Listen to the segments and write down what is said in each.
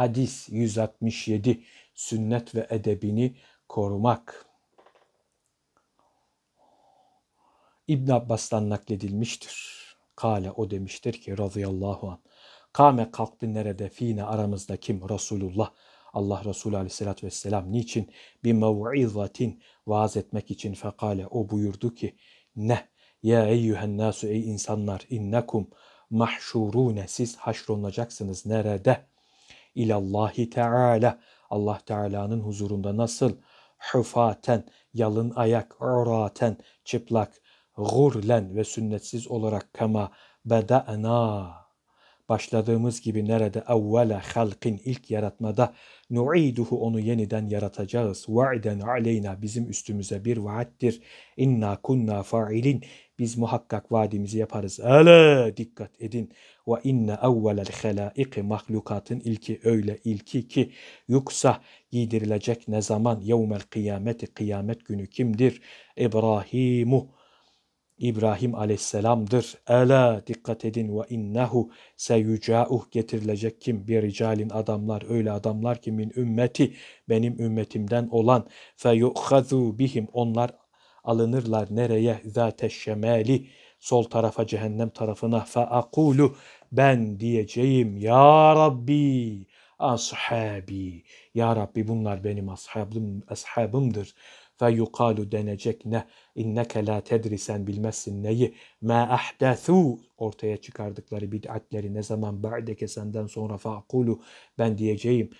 Hadis 167 sünnet ve edebini korumak. İbn Abbas'tan nakledilmiştir. Kale o demiştir ki radıyallahu an. Kame kalktı nerede fine aramızda kim? Resulullah. Allah Resulü aleyhissalatü vesselam niçin? Bir mev'izatin vaaz etmek için fekale o buyurdu ki ne? Ya eyyühen nasu ey insanlar innekum mahşurune siz haşrolunacaksınız nerede? ilallahi teala Allah Teala'nın huzurunda nasıl hufaten yalın ayak uraten çıplak gurlen ve sünnetsiz olarak kama beda'na başladığımız gibi nerede evvela halkin ilk yaratmada nu'iduhu onu yeniden yaratacağız. Va'den aleyna bizim üstümüze bir vaattir. İnna kunna fa'ilin biz muhakkak vaadimizi yaparız. Ala dikkat edin. Ve inne evvelel helaiki mahlukatın ilki öyle ilki ki yuksa giydirilecek ne zaman yevmel kıyameti kıyamet günü kimdir? İbrahimu İbrahim aleyhisselamdır. Ela dikkat edin ve innehu seyucauh getirilecek kim? Bir ricalin adamlar öyle adamlar ki min ümmeti benim ümmetimden olan feyuhazu bihim onlar alınırlar nereye zate şemali sol tarafa cehennem tarafına Fa akulu ben diyeceğim ya Rabbi ashabi ya Rabbi bunlar benim ashabım ashabımdır ve yukalu denecek ne inneke la tedrisen bilmezsin neyi ma ahdathu ortaya çıkardıkları bid'atleri ne zaman ba'deke senden sonra fa akulu ben diyeceğim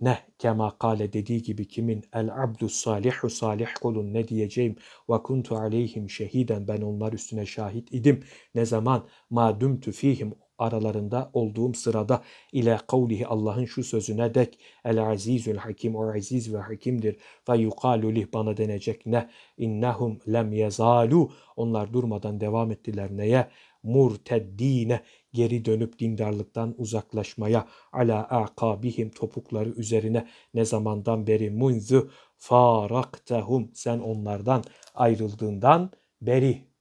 ne kema kale dediği gibi kimin el abdu salihu salih kulun ne diyeceğim ve kuntu aleyhim şehiden ben onlar üstüne şahit idim ne zaman ma dumtu fihim aralarında olduğum sırada ile kavlihi Allah'ın şu sözüne dek el azizül hakim o aziz ve hakimdir ve yukalu lih bana denecek ne innehum lem yezalu onlar durmadan devam ettiler neye murteddine geri dönüp dindarlıktan uzaklaşmaya ala akabihim topukları üzerine ne zamandan beri munzu faraktahum sen onlardan ayrıldığından beri